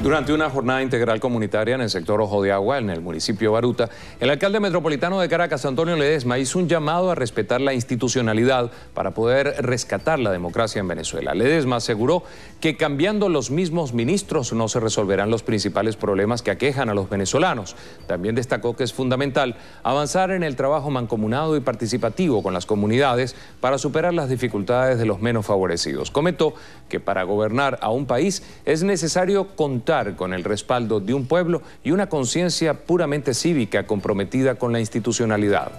Durante una jornada integral comunitaria en el sector Ojo de Agua, en el municipio Baruta, el alcalde metropolitano de Caracas, Antonio Ledesma, hizo un llamado a respetar la institucionalidad para poder rescatar la democracia en Venezuela. Ledesma aseguró que cambiando los mismos ministros no se resolverán los principales problemas que aquejan a los venezolanos. También destacó que es fundamental avanzar en el trabajo mancomunado y participativo con las comunidades para superar las dificultades de los menos favorecidos. Comentó que para gobernar a un país es necesario contar con el respaldo de un pueblo y una conciencia puramente cívica comprometida con la institucionalidad.